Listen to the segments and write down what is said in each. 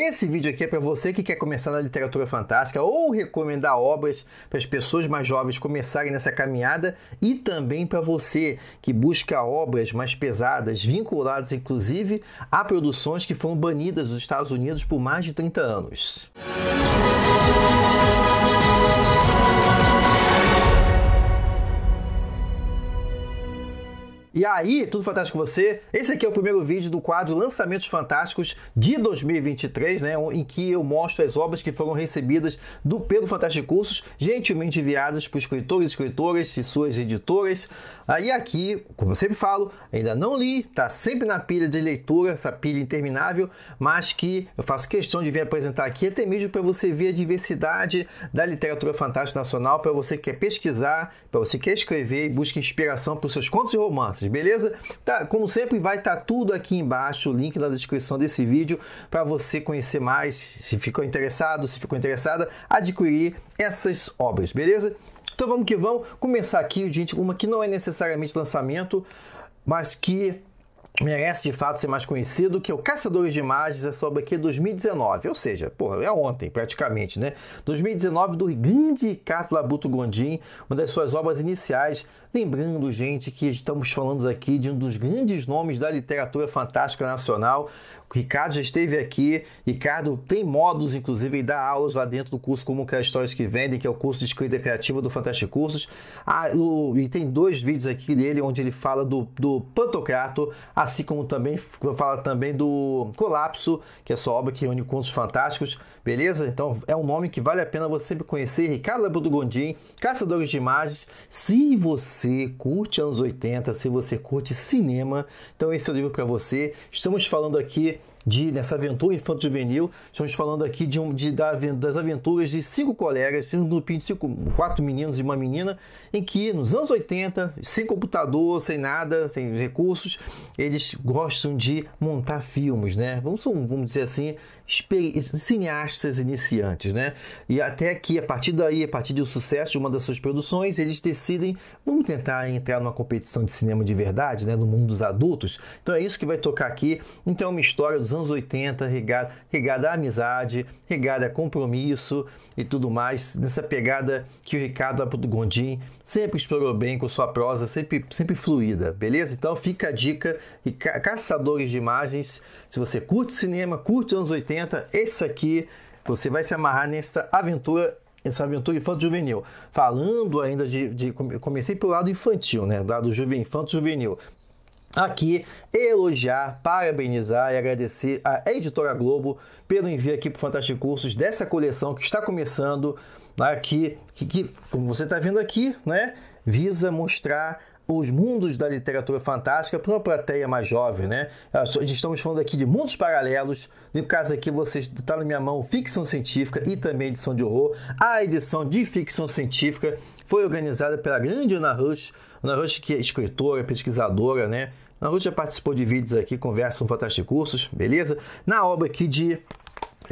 Esse vídeo aqui é para você que quer começar na literatura fantástica ou recomendar obras para as pessoas mais jovens começarem nessa caminhada e também para você que busca obras mais pesadas, vinculadas inclusive a produções que foram banidas dos Estados Unidos por mais de 30 anos. Música E aí, tudo fantástico com você? Esse aqui é o primeiro vídeo do quadro Lançamentos Fantásticos de 2023, né? Em que eu mostro as obras que foram recebidas do Pedro Fantástico Cursos, gentilmente enviadas por escritores, escritoras e suas editoras. Aí aqui, como eu sempre falo, ainda não li, tá sempre na pilha de leitura, essa pilha interminável, mas que eu faço questão de vir apresentar aqui, até mesmo para você ver a diversidade da literatura fantástica nacional, para você que quer pesquisar, para você que quer escrever e busca inspiração para os seus contos e romances beleza? Tá, como sempre, vai estar tá tudo aqui embaixo, o link na descrição desse vídeo, para você conhecer mais, se ficou interessado, se ficou interessada, adquirir essas obras, beleza? Então vamos que vamos começar aqui, gente, uma que não é necessariamente lançamento, mas que merece de fato ser mais conhecido, que é o Caçadores de Imagens, essa obra aqui é 2019, ou seja, porra, é ontem praticamente, né? 2019 do grande Ricardo Labuto Gondim, uma das suas obras iniciais. Lembrando, gente, que estamos falando aqui de um dos grandes nomes da literatura fantástica nacional, o Ricardo já esteve aqui. Ricardo tem modos, inclusive, e dá aulas lá dentro do curso Como Criar é Histórias que Vendem, que é o curso de escrita criativa do Fantástico Cursos. Ah, o, e tem dois vídeos aqui dele onde ele fala do, do Pantocrato, assim como também fala também do Colapso, que é sua obra que reúne contos fantásticos. Beleza? Então é um nome que vale a pena você sempre conhecer. Ricardo Labudo Gondim, Caçadores de Imagens. Se você curte anos 80, se você curte cinema, então esse é o livro para você. Estamos falando aqui de nessa aventura infanto juvenil. Estamos falando aqui de, um, de das aventuras de cinco colegas, um grupinho de cinco, quatro meninos e uma menina, em que nos anos 80, sem computador, sem nada, sem recursos, eles gostam de montar filmes, né? Vamos, vamos dizer assim, cineastas iniciantes, né? E até que a partir daí, a partir do sucesso de uma das suas produções, eles decidem, vamos tentar entrar numa competição de cinema de verdade, né, no mundo dos adultos. Então é isso que vai tocar aqui. Então é uma história dos anos anos 80, regada, regada à amizade, regada a compromisso e tudo mais, nessa pegada que o Ricardo Gondim sempre explorou bem com sua prosa, sempre, sempre fluida, beleza? Então fica a dica, caçadores de imagens, se você curte cinema, curte anos 80, esse aqui você vai se amarrar nessa aventura essa aventura infanto-juvenil. Falando ainda de, de, Comecei pelo lado infantil, né? Lado juvenil, infanto-juvenil aqui elogiar, parabenizar e agradecer à Editora Globo pelo envio aqui para o Fantástico Cursos dessa coleção que está começando, aqui, né, que, que como você está vendo aqui, né, visa mostrar os mundos da literatura fantástica para uma plateia mais jovem, né? Ah, estamos falando aqui de mundos paralelos. No caso aqui, você está na minha mão ficção científica e também edição de horror. A edição de ficção científica foi organizada pela grande Ana Rush, Ana Ruth, que é escritora, pesquisadora, né? Ana Ruth já participou de vídeos aqui, conversa com Fantástico Cursos, beleza? Na obra aqui de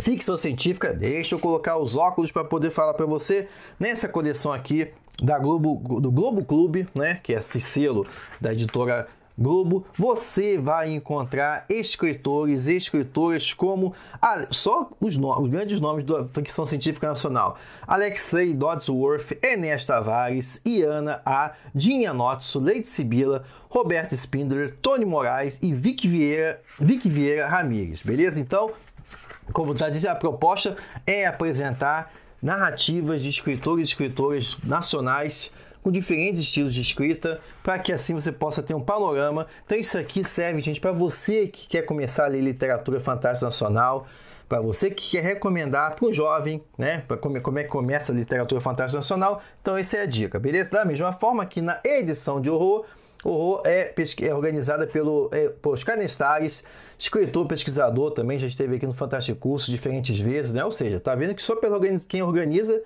ficção científica, deixa eu colocar os óculos para poder falar para você, nessa coleção aqui da Globo, do Globo Clube, né? Que é esse selo da editora Globo, você vai encontrar escritores e escritoras como ah, só os, no, os, grandes nomes da ficção científica nacional: Alexei Dodsworth, Enes Tavares, Iana A, Dinha Notso, Leite Sibila, Roberto Spindler, Tony Moraes e Vic Vieira, Vic Vieira Ramírez. Beleza? Então, como já disse, a proposta é apresentar narrativas de escritores e escritoras nacionais com diferentes estilos de escrita, para que assim você possa ter um panorama. Então isso aqui serve, gente, para você que quer começar a ler literatura fantástica nacional, para você que quer recomendar para o jovem, né? Para como, como é que começa a literatura fantástica nacional. Então essa é a dica, beleza? Da mesma forma que na edição de horror, horror é, é organizada pelo, é, pelos escritor, pesquisador também, já esteve aqui no Fantástico Curso diferentes vezes, né? Ou seja, tá vendo que só pela quem organiza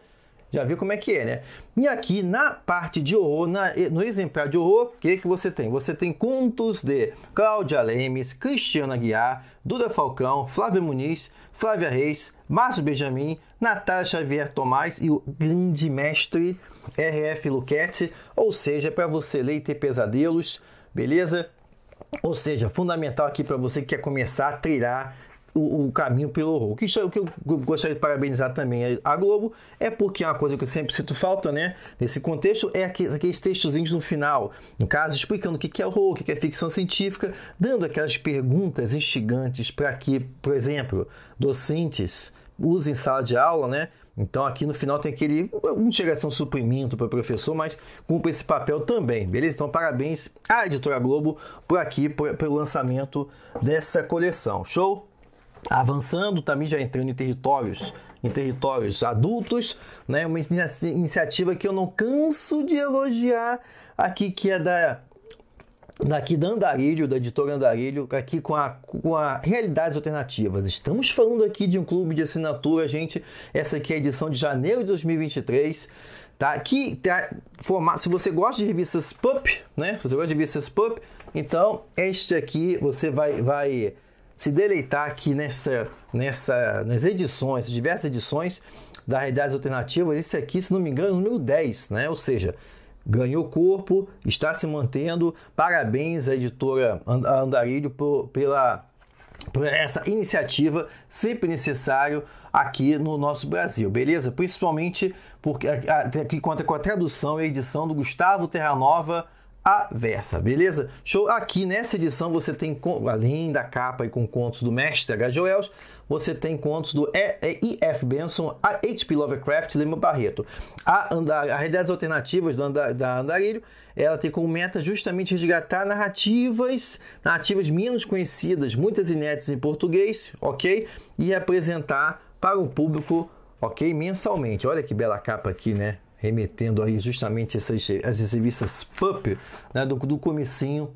já viu como é que é, né? E aqui na parte de horror, na, no exemplar de horror, o que, que você tem? Você tem contos de Cláudia Lemes, Cristiana Guiar, Duda Falcão, Flávia Muniz, Flávia Reis, Márcio Benjamin, Natália Xavier Tomás e o grande mestre R.F. Luquete. Ou seja, para você ler e ter pesadelos, beleza? Ou seja, fundamental aqui para você que quer começar a trilhar o, o, caminho pelo horror. O que, o que eu gostaria de parabenizar também é a Globo é porque é uma coisa que eu sempre sinto falta, né? Nesse contexto, é aqueles, aqueles textozinhos no final, no caso, explicando o que é horror, o que é ficção científica, dando aquelas perguntas instigantes para que, por exemplo, docentes usem sala de aula, né? Então aqui no final tem aquele. Não chega a ser um suprimento para o professor, mas cumpre esse papel também, beleza? Então parabéns à editora Globo por aqui, por, pelo lançamento dessa coleção. Show? Tá avançando também já entrando em territórios em territórios adultos, né? Uma iniciativa que eu não canso de elogiar aqui que é da daqui da Andarilho, da editora Andarilho, aqui com a, com a Realidades Alternativas. Estamos falando aqui de um clube de assinatura, gente. Essa aqui é a edição de janeiro de 2023. Tá? Aqui, tá, formar, se você gosta de revistas pop, né? Se você gosta de revistas pop, então este aqui você vai, vai se deleitar aqui nessa, nessa, nas edições, diversas edições da Realidades Alternativas. Esse aqui, se não me engano, é o número 10, né? Ou seja, ganhou corpo, está se mantendo. Parabéns à editora Andarilho por, pela, por essa iniciativa sempre necessário aqui no nosso Brasil, beleza? Principalmente porque aqui conta com a tradução e edição do Gustavo Terranova Nova versa, beleza? Show! Aqui nessa edição você tem, além da capa e com contos do mestre H.G. Wells, você tem contos do E.F. Benson, a H.P. Lovecraft, Lima Barreto. A, andar, a Alternativas da, andar, da Andarilho, ela tem como meta justamente resgatar narrativas, narrativas menos conhecidas, muitas inéditas em português, ok? E apresentar para o público, ok? Mensalmente. Olha que bela capa aqui, né? remetendo aí justamente essas, essas revistas pulp né, do, do comecinho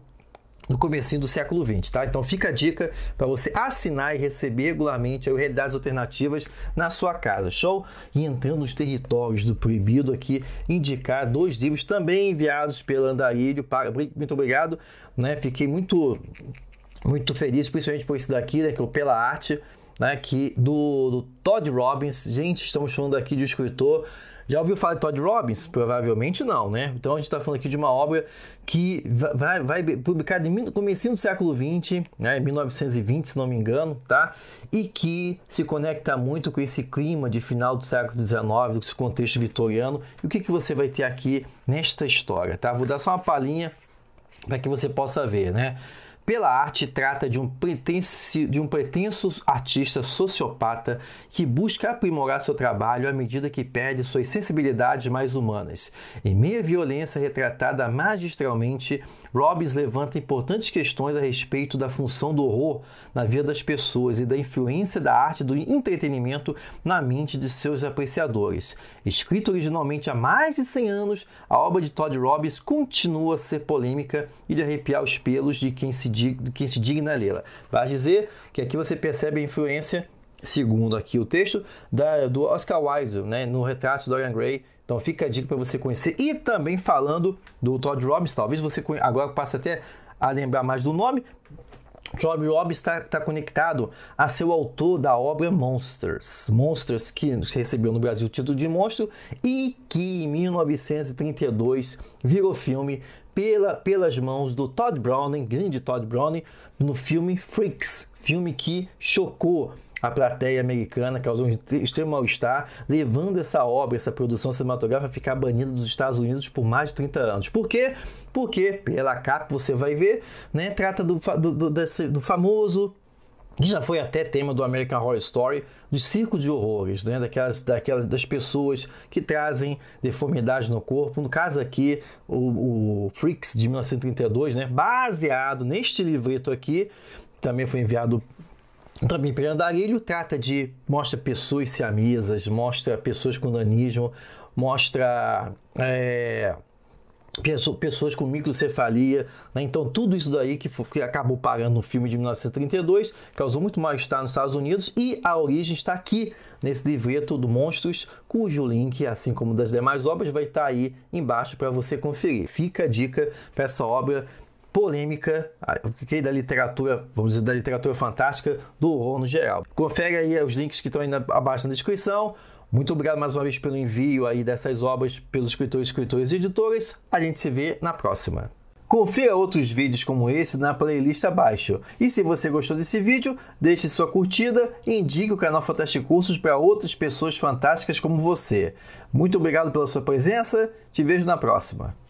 no comecinho do século 20, tá? Então fica a dica para você assinar e receber regularmente aí Realidades Alternativas na sua casa, show? E entrando nos territórios do proibido aqui, indicar dois livros também enviados pelo Andarilho, para... muito obrigado, né? Fiquei muito, muito feliz, principalmente por esse daqui, né? Que é o Pela Arte, né? Que do, do Todd Robbins, gente, estamos falando aqui de um escritor já ouviu falar de Todd Robbins? Provavelmente não, né? Então a gente está falando aqui de uma obra que vai, vai no começo do século XX, né? 1920, se não me engano, tá? E que se conecta muito com esse clima de final do século XIX, com esse contexto vitoriano. E o que, que você vai ter aqui nesta história, tá? Vou dar só uma palhinha para que você possa ver, né? pela arte trata de um, pretenso, de um pretenso artista sociopata que busca aprimorar seu trabalho à medida que perde suas sensibilidades mais humanas. Em meia violência retratada magistralmente, Robbins levanta importantes questões a respeito da função do horror na vida das pessoas e da influência da arte do entretenimento na mente de seus apreciadores. Escrita originalmente há mais de 100 anos, a obra de Todd Robbins continua a ser polêmica e de arrepiar os pelos de quem se que quem se digna a lê-la. Vai dizer que aqui você percebe a influência, segundo aqui o texto, da, do Oscar Wilde, né, no retrato de Dorian Gray. Então fica a dica para você conhecer. E também falando do Todd Robbins, talvez você agora passe até a lembrar mais do nome. Todd Robbins está tá conectado a seu autor da obra Monsters. Monsters, que recebeu no Brasil o título de Monstro e que em 1932 virou filme pela, pelas mãos do Todd Browning, grande Todd Browning, no filme Freaks, filme que chocou a plateia americana, causou um extremo mal-estar, levando essa obra, essa produção cinematográfica a ficar banida dos Estados Unidos por mais de 30 anos. Por quê? Porque, pela capa, você vai ver, né, trata do, do, do, desse, do famoso que já foi até tema do American Horror Story, dos circos de horrores, né? daquelas, daquelas das pessoas que trazem deformidades no corpo. No caso aqui, o, o Freaks de 1932, né? baseado neste livreto aqui, também foi enviado também pelo Andarilho, trata de mostra pessoas siamesas, mostra pessoas com nanismo, mostra é, pessoas com microcefalia, né? então tudo isso daí que, que acabou pagando no filme de 1932 causou muito mal-estar nos Estados Unidos e a origem está aqui nesse livreto do Monstros, cujo link, assim como das demais obras, vai estar aí embaixo para você conferir. Fica a dica para essa obra polêmica, que é da literatura, vamos dizer, da literatura fantástica, do horror no geral. Confere aí os links que estão aí abaixo na descrição. Muito obrigado mais uma vez pelo envio aí dessas obras pelos escritores, escritores e editoras. A gente se vê na próxima. Confira outros vídeos como esse na playlist abaixo. E se você gostou desse vídeo, deixe sua curtida e indique o canal Fantástico Cursos para outras pessoas fantásticas como você. Muito obrigado pela sua presença, te vejo na próxima.